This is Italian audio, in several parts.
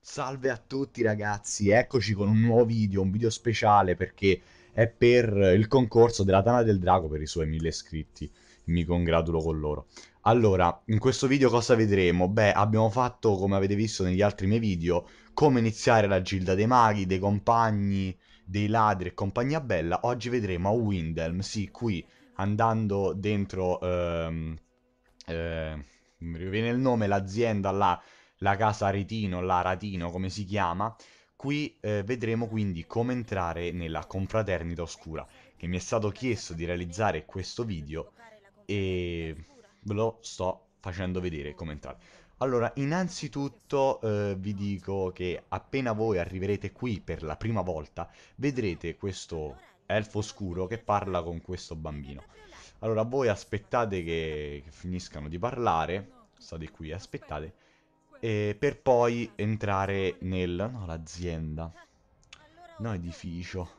Salve a tutti ragazzi, eccoci con un nuovo video, un video speciale perché è per il concorso della Tana del Drago per i suoi mille iscritti, mi congratulo con loro. Allora, in questo video cosa vedremo? Beh, abbiamo fatto, come avete visto negli altri miei video, come iniziare la Gilda dei Maghi, dei Compagni, dei Ladri e compagnia bella. Oggi vedremo a Windhelm, sì, qui andando dentro, ehm, eh, mi viene il nome, l'azienda là, la casa Retino, la Ratino, come si chiama, qui eh, vedremo quindi come entrare nella confraternita oscura, che mi è stato chiesto di realizzare questo video e ve lo sto facendo vedere come entrare. Allora, innanzitutto eh, vi dico che appena voi arriverete qui per la prima volta, vedrete questo elfo scuro che parla con questo bambino. Allora voi aspettate che, che finiscano di parlare, state qui, e aspettate, per poi entrare nel... no, l'azienda, no, edificio.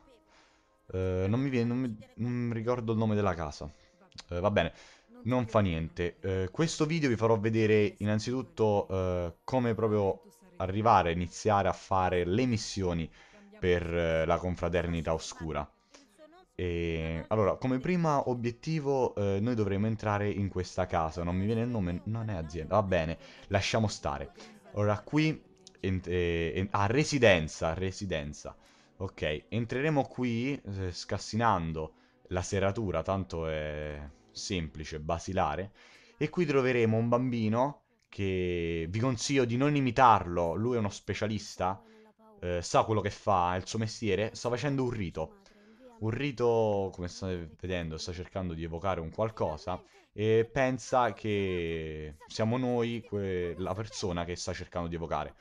Uh, non, mi viene, non, mi, non ricordo il nome della casa. Uh, va bene, non fa niente. Uh, questo video vi farò vedere innanzitutto come proprio arrivare, iniziare a fare le missioni per la confraternita oscura. E ehm, allora, come prima obiettivo, eh, noi dovremmo entrare in questa casa. Non mi viene il nome, non è azienda. Va bene, lasciamo stare. Ora qui. Ent- eh, ah, residenza, residenza. Ok, entreremo qui eh, scassinando la serratura, tanto è semplice, basilare. E qui troveremo un bambino che vi consiglio di non imitarlo. Lui è uno specialista, eh, sa quello che fa, è il suo mestiere. Sta facendo un rito. Un rito, come state vedendo, sta cercando di evocare un qualcosa e pensa che siamo noi la persona che sta cercando di evocare.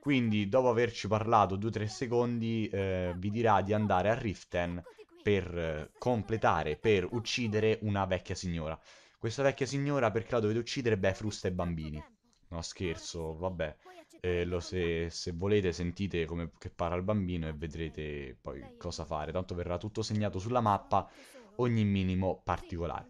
Quindi, dopo averci parlato 2-3 secondi, eh, vi dirà di andare a Riften per eh, completare, per uccidere una vecchia signora. Questa vecchia signora perché la dovete uccidere? Beh, frusta e bambini. No, scherzo, vabbè. Eh, lo, se, se, volete sentite come che parla il bambino e vedrete poi cosa fare. Tanto verrà tutto segnato sulla mappa, ogni minimo particolare.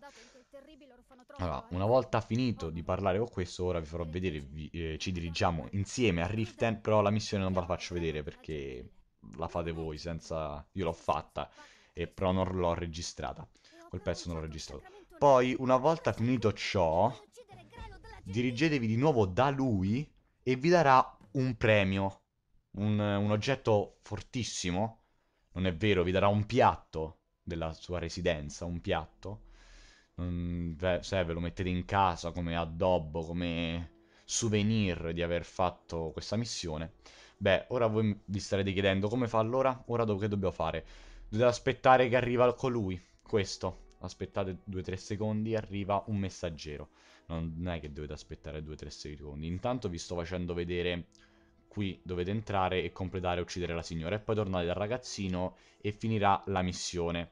Allora, una volta finito di parlare con questo, ora vi farò vedere, vi, eh, ci dirigiamo insieme a Rift End, però la missione non ve la faccio vedere perché la fate voi, senza... io l'ho fatta, e però non l'ho registrata. Quel pezzo non l'ho registrato. Poi, una volta finito ciò, dirigetevi di nuovo da lui e vi darà un premio, un, un oggetto fortissimo, non è vero, vi darà un piatto della sua residenza, un piatto. Um, se ve lo mettete in casa come addobbo, come souvenir di aver fatto questa missione. Beh, ora voi vi starete chiedendo come fa allora? Ora dove dobbiamo fare? Dovete aspettare che arriva colui, questo aspettate 2-3 secondi, arriva un messaggero. Non è che dovete aspettare 2-3 secondi. Intanto vi sto facendo vedere qui dovete entrare e completare e uccidere la signora e poi tornate dal ragazzino e finirà la missione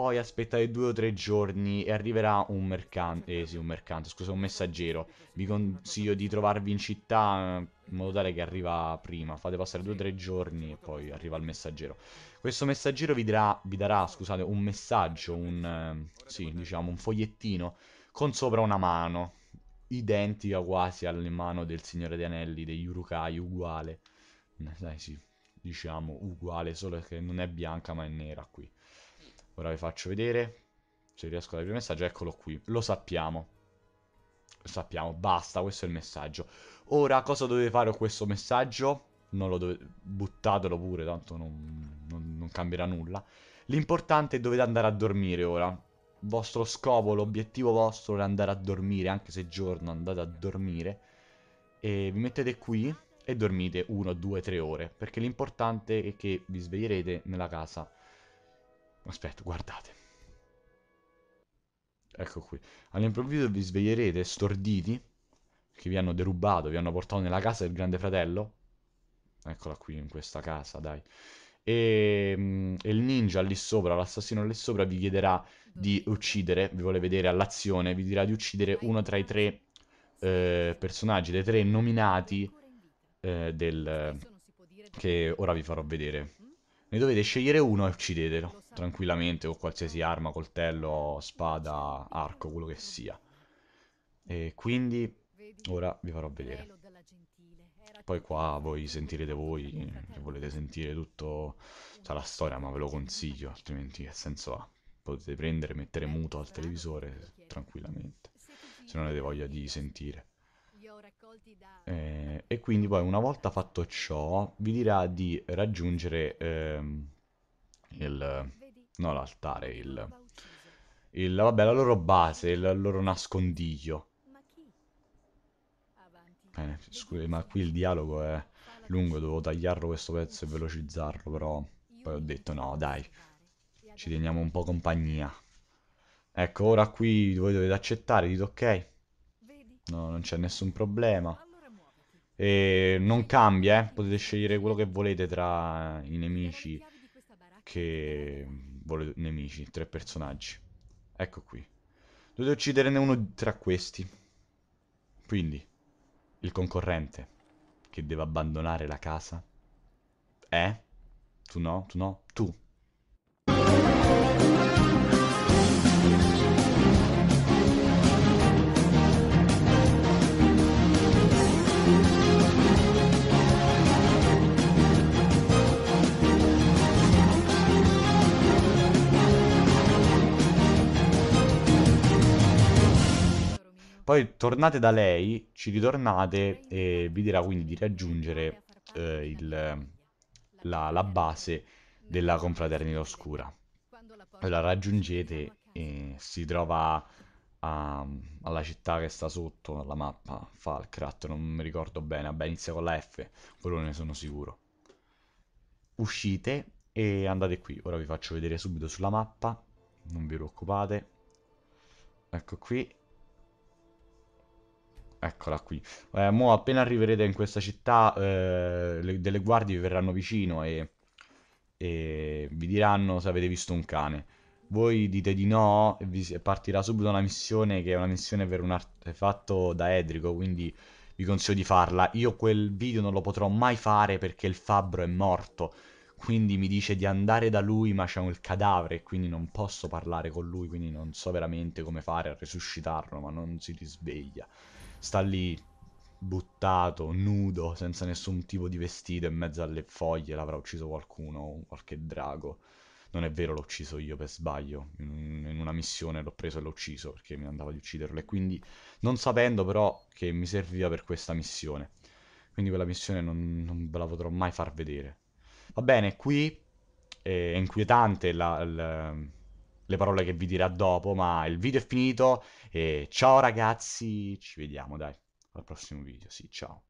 poi aspettare due o tre giorni e arriverà un mercante, eh sì un mercante, scusa un messaggero, vi consiglio di trovarvi in città eh, in modo tale che arriva prima, fate passare due o tre giorni e poi arriva il messaggero. Questo messaggero vi darà, vi darà scusate, un messaggio, un, eh, sì, diciamo un fogliettino con sopra una mano, identica quasi alle mani del Signore dei Anelli, degli Urukai, uguale, dai sì, diciamo uguale, solo che non è bianca ma è nera qui. Ora vi faccio vedere. Se riesco a dare il messaggio, eccolo qui. Lo sappiamo. Lo sappiamo, basta, questo è il messaggio. Ora, cosa dovete fare con questo messaggio? Non lo dovete... Buttatelo pure, tanto non, non, non cambierà nulla. L'importante è dovete andare a dormire ora. Il vostro scopo, l'obiettivo vostro è andare a dormire, anche se è giorno andate a dormire. E vi mettete qui e dormite 1, 2, 3 ore, perché l'importante è che vi sveglierete nella casa Aspetta, guardate. Ecco qui. All'improvviso vi sveglierete storditi, che vi hanno derubato, vi hanno portato nella casa del grande fratello. Eccola qui, in questa casa, dai. E, mm, e il ninja lì sopra, l'assassino lì sopra, vi chiederà di mm. uccidere, vi vuole vedere all'azione, vi dirà di uccidere uno tra i tre eh, personaggi, dei tre nominati eh, del... che ora vi farò vedere. Mm? Ne dovete scegliere uno e uccidetelo tranquillamente con qualsiasi arma, coltello, spada, arco, quello che sia. E quindi ora vi farò vedere. Poi qua voi sentirete voi, se volete sentire tutto la storia, ma ve lo consiglio, altrimenti che senso ha? Potete prendere, mettere muto al televisore tranquillamente, se non avete voglia di sentire. Eh, e quindi poi una volta fatto ciò vi dirà di raggiungere ehm, il, No, l'altare, il... il... Vabbè, la loro base, il loro nascondiglio. Bene, eh, scusi, ma qui il dialogo è lungo, devo tagliarlo questo pezzo e velocizzarlo, però... Poi ho detto, no, dai, ci teniamo un po' compagnia. Ecco, ora qui voi dovete accettare, dite ok. No, non c'è nessun problema. E non cambia, eh? potete scegliere quello che volete tra i nemici che vuole nemici, tre personaggi. Ecco qui. Dovete ucciderne uno tra questi. Quindi, il concorrente che deve abbandonare la casa è... Tu no? Tu no? Tu. Poi tornate da lei, ci ritornate e vi dirà quindi di raggiungere eh, il, la, la, base della confraternita oscura. La raggiungete e si trova a, alla città che sta sotto alla mappa, Falkrat, non mi ricordo bene, vabbè inizia con la F, quello ne sono sicuro. Uscite e andate qui, ora vi faccio vedere subito sulla mappa, non vi preoccupate. Ecco qui, Eccola qui. Eh, mo appena arriverete in questa città, eh, le, delle guardie vi verranno vicino e, e, vi diranno se avete visto un cane. Voi dite di no e vi partirà subito una missione che è una missione per un artefatto da Edrico, quindi vi consiglio di farla. Io quel video non lo potrò mai fare perché il fabbro è morto, quindi mi dice di andare da lui ma c'è un cadavere, e quindi non posso parlare con lui, quindi non so veramente come fare a resuscitarlo, ma non si risveglia sta lì buttato, nudo, senza nessun tipo di vestito, in mezzo alle foglie, l'avrà ucciso qualcuno, qualche drago. Non è vero, l'ho ucciso io per sbaglio. In una missione l'ho preso e l'ho ucciso perché mi andava di ucciderlo. E quindi, non sapendo però che mi serviva per questa missione. Quindi quella missione non, non ve la potrò mai far vedere. Va bene, qui eh, è inquietante la, la le parole che vi dirà dopo, ma il video è finito e ciao ragazzi, ci vediamo dai, al prossimo video, sì, ciao.